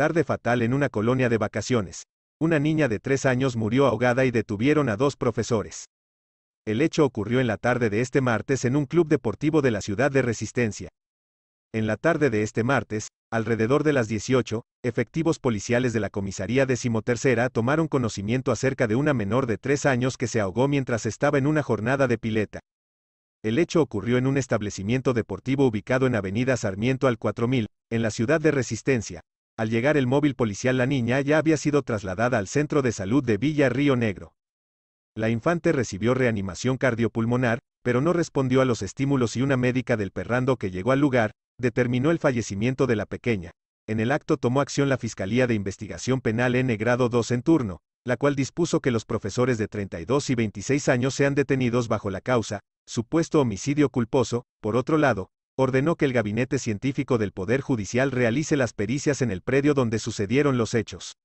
Tarde fatal en una colonia de vacaciones. Una niña de tres años murió ahogada y detuvieron a dos profesores. El hecho ocurrió en la tarde de este martes en un club deportivo de la ciudad de Resistencia. En la tarde de este martes, alrededor de las 18, efectivos policiales de la comisaría decimotercera tomaron conocimiento acerca de una menor de tres años que se ahogó mientras estaba en una jornada de pileta. El hecho ocurrió en un establecimiento deportivo ubicado en Avenida Sarmiento al 4000, en la ciudad de Resistencia, al llegar el móvil policial la niña ya había sido trasladada al centro de salud de Villa Río Negro. La infante recibió reanimación cardiopulmonar, pero no respondió a los estímulos y una médica del perrando que llegó al lugar, determinó el fallecimiento de la pequeña. En el acto tomó acción la Fiscalía de Investigación Penal N grado 2 en turno, la cual dispuso que los profesores de 32 y 26 años sean detenidos bajo la causa, supuesto homicidio culposo, por otro lado, ordenó que el gabinete científico del Poder Judicial realice las pericias en el predio donde sucedieron los hechos.